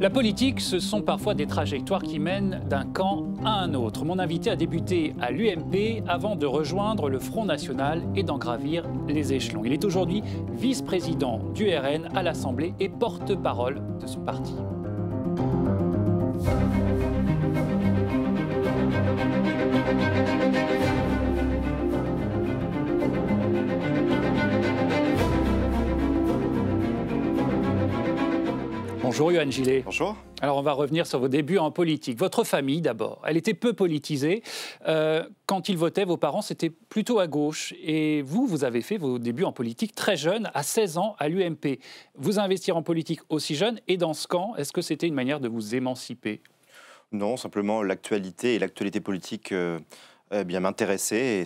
La politique, ce sont parfois des trajectoires qui mènent d'un camp à un autre. Mon invité a débuté à l'UMP avant de rejoindre le Front National et d'en gravir les échelons. Il est aujourd'hui vice-président du RN à l'Assemblée et porte-parole de son parti. Bonjour Bonjour. Alors on va revenir sur vos débuts en politique. Votre famille d'abord, elle était peu politisée. Euh, quand ils votaient, vos parents, c'était plutôt à gauche. Et vous, vous avez fait vos débuts en politique très jeune, à 16 ans, à l'UMP. Vous investir en politique aussi jeune et dans ce camp, est-ce que c'était une manière de vous émanciper Non, simplement l'actualité et l'actualité politique... Euh eh bien Et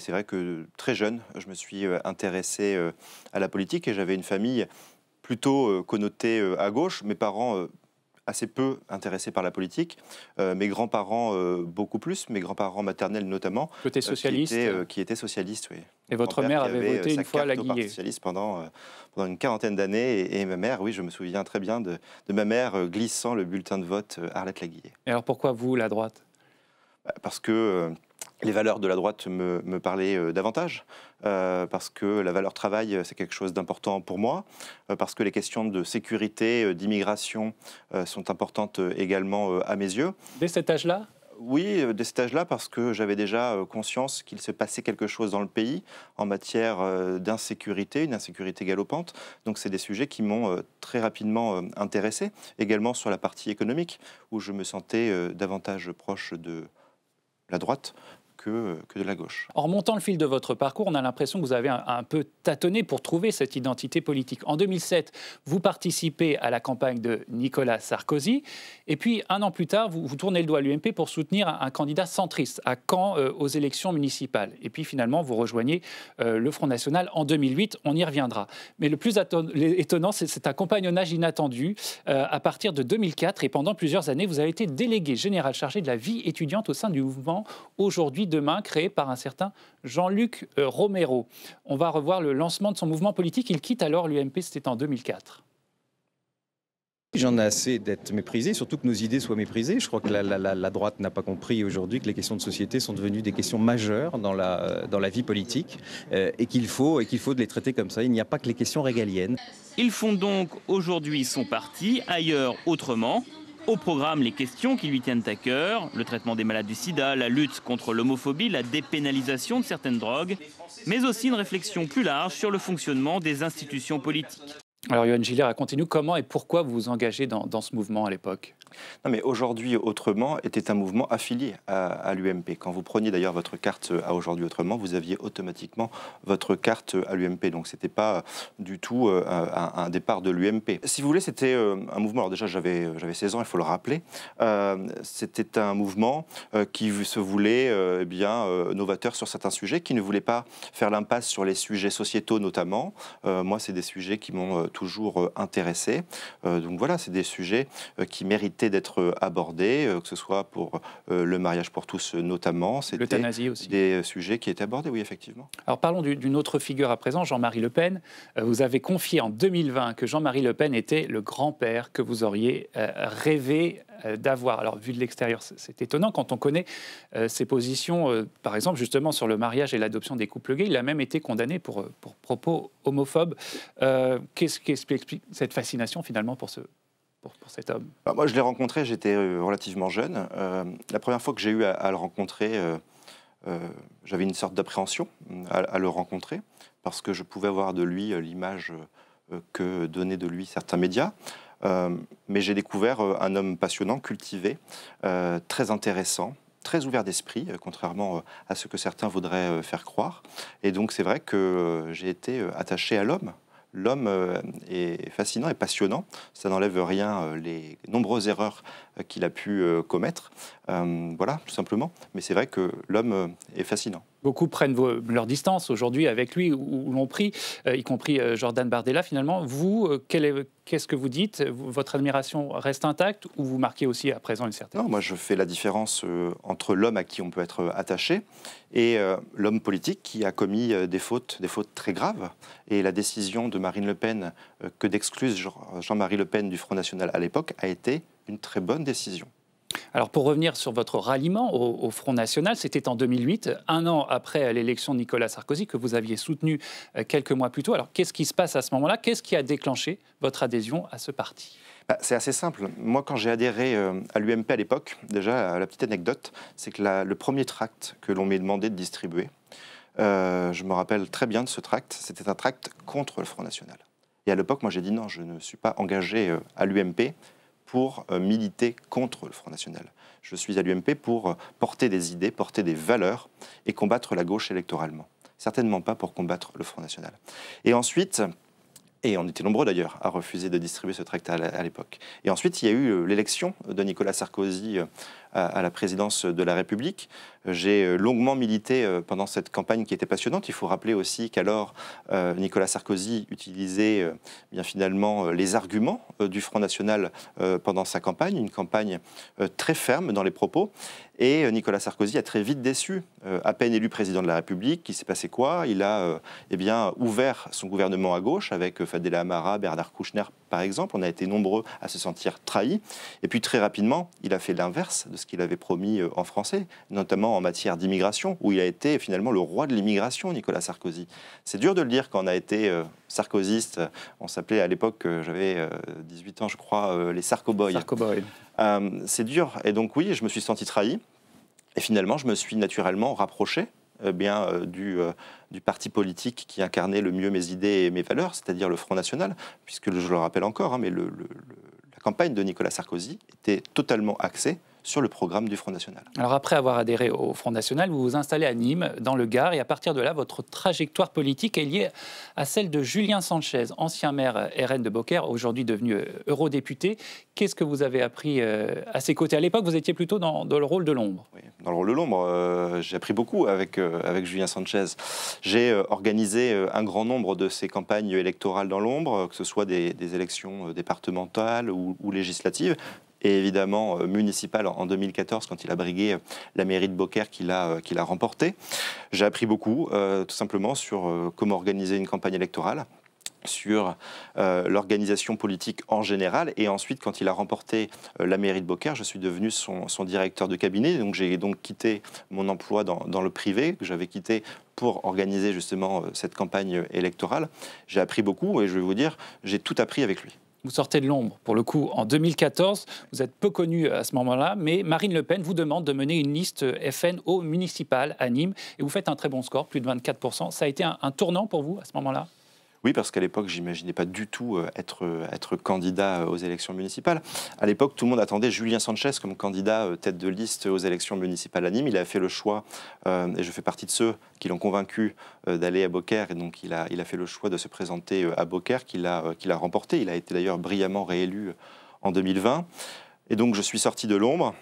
c'est vrai que très jeune, je me suis euh, intéressé euh, à la politique et j'avais une famille plutôt euh, connoté euh, à gauche, mes parents euh, assez peu intéressés par la politique. mes grands-parents, beaucoup plus, mes grands-parents maternels notamment. qui, étaient, qui, socialistes, oui. Et votre mère avait, voté une fois à la socialiste pendant, une quarantaine d'années. Et, ma mère, oui, je me souviens très bien de, ma mère glissant le bulletin de vote Arlette Laguillet. Et alors pourquoi vous, la droite bah, Parce que les valeurs de la droite me, me parlaient euh, davantage, euh, parce que la valeur travail, euh, c'est quelque chose d'important pour moi, parce que les questions de sécurité, d'immigration sont importantes également à mes yeux. Dès cet âge-là oui, dès cet âge-là, parce que j'avais déjà conscience qu'il se passait quelque chose dans le pays en matière d'insécurité, une insécurité galopante. Donc, c'est des sujets qui m'ont très rapidement intéressé, également sur la partie économique, où je me sentais davantage proche de, la droite euh, que, de la gauche. En remontant le fil de votre parcours, on a l'impression que vous avez un, peu tâtonné pour trouver cette identité politique. En 2007, vous participez à la campagne de Nicolas Sarkozy, et puis un an plus tard, vous, vous tournez le doigt à l'UMP pour soutenir un, candidat centriste à Caen euh, aux élections municipales. Et puis finalement, vous rejoignez euh, le Front National en 2008, on y reviendra. Mais le plus étonnant, c'est cet compagnonnage inattendu. à partir de 2004 et pendant plusieurs années, vous avez été délégué général chargé de la vie étudiante au sein du mouvement Aujourd'hui demain, créé par un certain Jean-Luc euh, Romero. On va revoir le lancement de son mouvement politique. Il quitte alors l'UMP, c'était en 2004. J'en ai assez d'être méprisé, surtout que nos idées soient méprisées. Je crois que la, droite n'a pas compris aujourd'hui que les questions de société sont devenues des questions majeures dans la, euh, dans la vie politique euh, et qu'il faut, et qu'il faut les traiter comme ça. Il n'y a pas que les questions régaliennes. Ils font donc aujourd'hui son parti, ailleurs autrement. Au programme, les questions qui lui tiennent à cœur, le traitement des malades du sida, la lutte contre l'homophobie, la dépénalisation de certaines drogues, mais aussi une réflexion plus large sur le fonctionnement des institutions politiques. Alors, Johan Gillet, racontez-nous comment et pourquoi vous vous engagez dans, ce mouvement à l'époque Non, mais aujourd'hui autrement était un mouvement affilié à, l'UMP. Quand vous preniez d'ailleurs votre carte à aujourd'hui autrement, vous aviez automatiquement votre carte à l'UMP. Donc, ce n'était pas du tout euh, un, départ de l'UMP. Si vous voulez, c'était euh, un mouvement. Alors, déjà, j'avais 16 ans, il faut le rappeler. Euh, c'était un mouvement qui se voulait eh bien novateur sur certains sujets, qui ne voulait pas faire l'impasse sur les sujets sociétaux notamment. moi, c'est des sujets qui m'ont toujours euh, intéressés. Euh, donc voilà, c'est des sujets euh, qui méritaient d'être abordés, que ce soit pour le mariage pour tous notamment. L'euthanasie aussi. des sujets qui étaient abordés, oui, effectivement. Alors parlons d'une autre figure à présent, Jean-Marie Le Pen. vous avez confié en 2020 que Jean-Marie Le Pen était le grand-père que vous auriez rêvé euh, d'avoir. Alors, vu de l'extérieur, c'est étonnant quand on connaît euh, ses positions, euh, par exemple, justement, sur le mariage et l'adoption des couples gays. Il a même été condamné pour, propos homophobes. Qu'est-ce qui explique cette fascination, finalement, pour ce, pour, cet homme bah, Moi, je l'ai rencontré, j'étais relativement jeune. la première fois que j'ai eu à, le rencontrer, j'avais une sorte d'appréhension à, le rencontrer, parce que je pouvais avoir de lui l'image que donnaient de lui certains médias. Euh, mais j'ai découvert euh, un homme passionnant, cultivé, euh, très intéressant, très ouvert d'esprit, contrairement à ce que certains voudraient faire croire. Et donc c'est vrai que j'ai été attaché à l'homme. L'homme est fascinant et passionnant. Ça n'enlève rien les nombreuses erreurs qu'il a pu commettre. voilà, tout simplement. Mais c'est vrai que l'homme est fascinant beaucoup prennent leur distance aujourd'hui avec lui ou, l'ont pris, euh, y compris euh, Jordan Bardella finalement. Vous, euh, qu'est-ce que vous dites Votre admiration reste intacte ou vous marquez aussi à présent une certaine Non, moi je fais la différence entre l'homme à qui on peut être attaché et l'homme politique qui a commis des fautes, des fautes très graves. Et la décision de Marine Le Pen que d'exclure Jean-Marie Le Pen du Front National à l'époque a été une très bonne décision. Alors pour revenir sur votre ralliement au, Front National, c'était en 2008, un an après l'élection de Nicolas Sarkozy, que vous aviez soutenu euh, quelques mois plus tôt. Alors qu'est-ce qui se passe à ce moment-là Qu'est-ce qui a déclenché votre adhésion à ce parti bah, c'est assez simple. Moi, quand j'ai adhéré euh, à l'UMP à l'époque, déjà, la petite anecdote, c'est que le premier tract que l'on m'ait demandé de distribuer, euh, je me rappelle très bien de ce tract, c'était un tract contre le Front National. Et à l'époque, moi, j'ai dit non, je ne suis pas engagé à l'UMP, pour euh, militer contre le Front National. Je suis à l'UMP pour euh, porter des idées, porter des valeurs et combattre la gauche électoralement. Certainement pas pour combattre le Front National. Et ensuite, et on était nombreux d'ailleurs à refuser de distribuer ce tract à l'époque. Et ensuite, il y a eu euh, l'élection de Nicolas Sarkozy à, la présidence de la République. J'ai euh, longuement milité euh, pendant cette campagne qui était passionnante. Il faut rappeler aussi qu'alors euh, Nicolas Sarkozy utilisait eh bien finalement les arguments du Front National pendant sa campagne, une campagne très ferme dans les propos. Et Nicolas Sarkozy a très vite déçu, à peine élu président de la République, il s'est passé quoi Il a eh bien, ouvert son gouvernement à gauche avec Fadela Amara, Bernard Kouchner par exemple. On a été nombreux à se sentir trahis. Et puis très rapidement, il a fait l'inverse de ce qu'il avait promis euh, en français, notamment en matière d'immigration, où il a été finalement le roi de l'immigration, Nicolas Sarkozy. C'est dur de le dire quand on a été euh, On s'appelait à l'époque, euh, j'avais 18 euh, ans, je crois, les Sarkoboys. Sarkoboy. C'est dur. Et donc, oui, je me suis senti trahi. Et finalement, je me suis naturellement rapproché bien, du, parti politique qui incarnait le mieux mes idées et mes valeurs, c'est-à-dire le Front National, puisque je le rappelle encore, hein, mais la campagne de Nicolas Sarkozy était totalement axée sur le programme du Front National. Alors après avoir adhéré au Front National, vous vous installez à Nîmes, dans le Gard, et à partir de là, votre trajectoire politique est liée à celle de Julien Sanchez, ancien maire RN de Beaucaire, aujourd'hui devenu euh, eurodéputé. Qu'est-ce que vous avez appris euh, à ses côtés À l'époque, vous étiez plutôt dans, le rôle de l'ombre. Oui, dans le rôle de l'ombre, euh, j'ai appris beaucoup avec, avec Julien Sanchez. J'ai organisé un grand nombre de ses campagnes électorales dans l'ombre, que ce soit des, élections départementales ou, ou législatives, et évidemment euh, municipal en 2014 quand il a brigué euh, la mairie de Beaucaire qu'il a, euh, qu'il a remporté. J'ai appris beaucoup, tout simplement, sur comment organiser une campagne électorale sur l'organisation politique en général. Et ensuite, quand il a remporté la mairie de Beaucaire, je suis devenu son, directeur de cabinet. Donc j'ai donc quitté mon emploi dans, le privé, que j'avais quitté pour organiser justement cette campagne électorale. J'ai appris beaucoup et je vais vous dire, j'ai tout appris avec lui vous sortez de l'ombre. Pour le coup, en 2014, vous êtes peu connu à ce moment-là, mais Marine Le Pen vous demande de mener une liste FN au municipal à Nîmes et vous faites un très bon score, plus de 24%. Ça a été un tournant pour vous à ce moment-là oui, parce qu'à l'époque, j'imaginais pas du tout euh, euh, être, candidat euh, aux élections municipales. À l'époque, tout le monde attendait Julien Sanchez comme candidat tête de liste aux élections municipales à Nîmes. Il a fait le choix, et je fais partie de ceux qui l'ont convaincu d'aller à Beaucaire, et donc il a, fait le choix de se présenter à Beaucaire, qu'il a, a remporté. Il a été d'ailleurs brillamment réélu en 2020. Et donc je suis sorti de l'ombre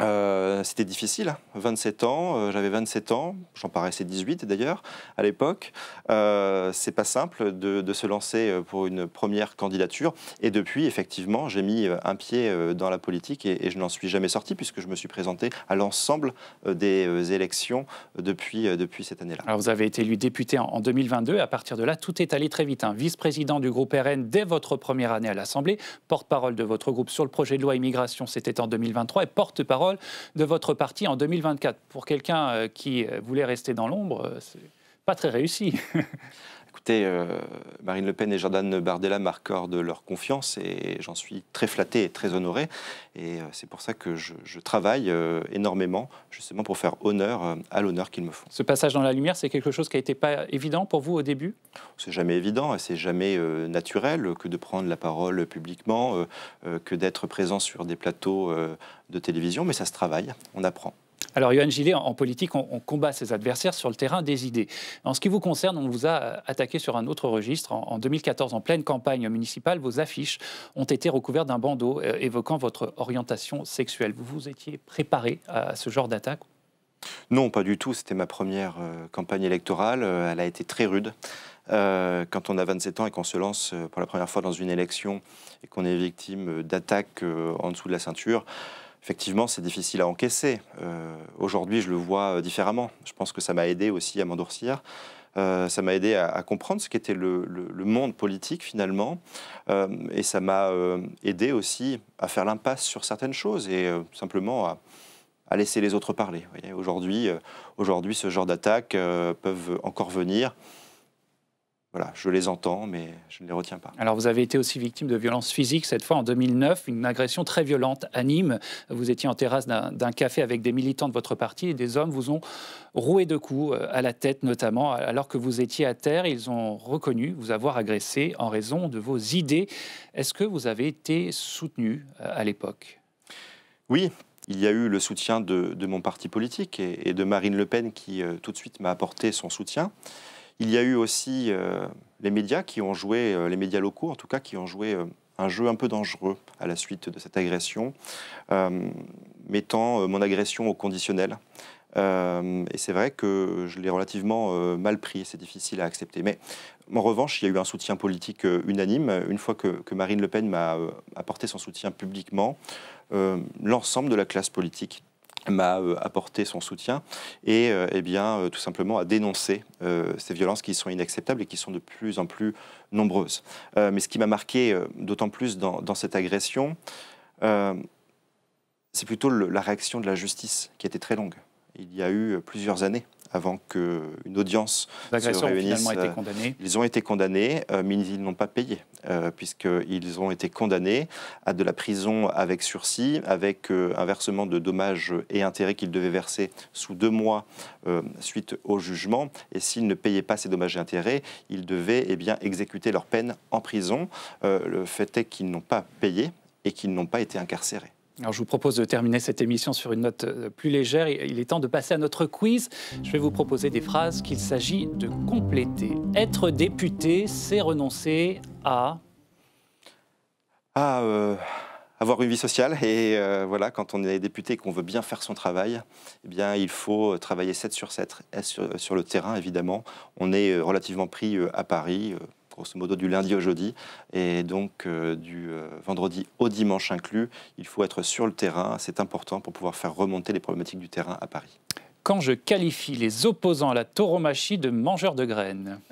euh, c'était difficile, 27 hein. ans, euh, j'avais 27 ans, j'en paraissais 18 d'ailleurs à l'époque. Euh, c'est pas simple de, se lancer pour une première candidature. Et depuis, effectivement, j'ai mis un pied dans la politique et, je n'en suis jamais sorti puisque je me suis présenté à l'ensemble des élections depuis, depuis cette année-là. Alors vous avez été élu député en, 2022. À partir de là, tout est allé très vite. Hein. Vice-président du groupe RN dès votre première année à l'Assemblée, porte-parole de votre groupe sur le projet de loi immigration, c'était en 2023, et porte-parole de votre parti en 2024. Pour quelqu'un euh, qui euh, voulait rester dans l'ombre, euh, c'est pas très réussi. Écoutez, euh, Marine Le Pen et Jordan Bardella m'accordent leur confiance et j'en suis très flatté et très honoré. Et euh, c'est pour ça que je, travaille euh, énormément, justement pour faire honneur à l'honneur qu'ils me font. Ce passage dans la lumière, c'est quelque chose qui n'a été pas évident pour vous au début C'est jamais évident et c'est jamais naturel que de prendre la parole publiquement, que d'être présent sur des plateaux de télévision, mais ça se travaille, on apprend. Alors, Johan Gillet, en, politique, on, combat ses adversaires sur le terrain des idées. En ce qui vous concerne, on vous a euh, attaqué sur un autre registre. En, 2014, en pleine campagne municipale, vos affiches ont été recouvertes d'un bandeau euh, évoquant votre orientation sexuelle. Vous vous étiez préparé à ce genre d'attaque non, pas du tout. C'était ma première euh, campagne électorale. elle a été très rude. quand on a 27 ans et qu'on se lance pour la première fois dans une élection et qu'on est victime d'attaques en dessous de la ceinture, effectivement, c'est difficile à encaisser. Euh, aujourd'hui, je le vois euh, différemment. Je pense que ça m'a aidé aussi à m'endourcir, euh, ça m'a aidé à, comprendre ce qu'était le, monde politique finalement, et ça m'a aidé aussi à faire l'impasse sur certaines choses et simplement à, laisser les autres parler. Aujourd'hui, aujourd'hui, ce genre d'attaques peuvent encore venir voilà, je les entends, mais je ne les retiens pas. Alors, vous avez été aussi victime de violences physiques, cette fois en 2009, une agression très violente à Nîmes. Vous étiez en terrasse d'un café avec des militants de votre parti et des hommes vous ont roué de coups, euh, à la tête notamment, alors que vous étiez à terre. Ils ont reconnu vous avoir agressé en raison de vos idées. Est-ce que vous avez été soutenu euh, à l'époque Oui, il y a eu le soutien de, mon parti politique et, de Marine Le Pen qui, euh, tout de suite, m'a apporté son soutien. Il y a eu aussi euh, les médias qui ont joué, euh, les médias locaux en tout cas, qui ont joué euh, un jeu un peu dangereux à la suite de cette agression, mettant mon agression au conditionnel. et c'est vrai que je l'ai relativement mal pris, c'est difficile à accepter. Mais en revanche, il y a eu un soutien politique unanime. Une fois que Marine Le Pen m'a apporté son soutien publiquement, l'ensemble de la classe politique m'a euh, apporté son soutien et euh, eh bien, euh, tout simplement a dénoncé ces violences qui sont inacceptables et qui sont de plus en plus nombreuses. mais ce qui m'a marqué d'autant plus dans, cette agression, c'est plutôt la réaction de la justice qui était très longue. Il y a eu plusieurs années avant qu'une audience se réunisse. Ont été euh, condamnés. Ils ont été condamnés, euh, mais ils n'ont pas payé, euh, puisqu'ils ont été condamnés à de la prison avec sursis, avec un versement de dommages et intérêts qu'ils devaient verser sous deux mois suite au jugement. Et s'ils ne payaient pas ces dommages et intérêts, ils devaient eh bien, exécuter leur peine en prison. le fait est qu'ils n'ont pas payé et qu'ils n'ont pas été incarcérés. Alors, je vous propose de terminer cette émission sur une note euh, plus légère. Il est temps de passer à notre quiz. Je vais vous proposer des phrases qu'il s'agit de compléter. Être député, c'est renoncer à. À ah, euh, avoir une vie sociale. Et euh, voilà, quand on est député et qu'on veut bien faire son travail, eh bien, il faut travailler 7 sur 7. sur le terrain, évidemment. On est relativement pris à Paris grosso modo du lundi au jeudi. Et donc euh, du euh, vendredi au dimanche inclus, il faut être sur le terrain. C'est important pour pouvoir faire remonter les problématiques du terrain à Paris. Quand je qualifie les opposants à la tauromachie de mangeurs de graines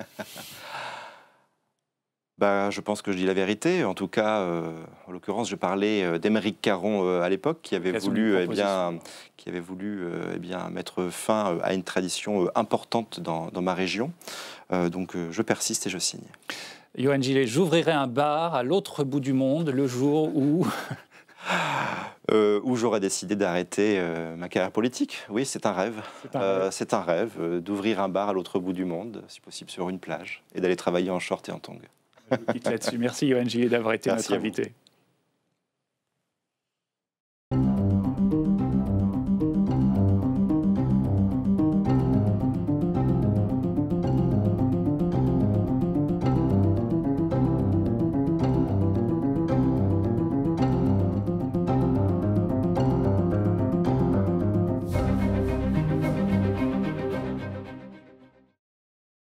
Bah, je pense que je dis la vérité. En tout cas, euh, en l'occurrence, je parlais euh, d'Émeric Caron euh, à l'époque, qui avait voulu, eh bien, qui avait voulu eh bien, mettre fin à une tradition importante dans, ma région. donc je persiste et je signe. Johan Gillet, j'ouvrirai un bar à l'autre bout du monde le jour où... où j'aurais décidé d'arrêter ma carrière politique. Oui, c'est un rêve. C'est un rêve, rêve d'ouvrir un bar à l'autre bout du monde, si possible sur une plage, et d'aller travailler en short et en tongs. Merci Yoann d'avoir été notre invité.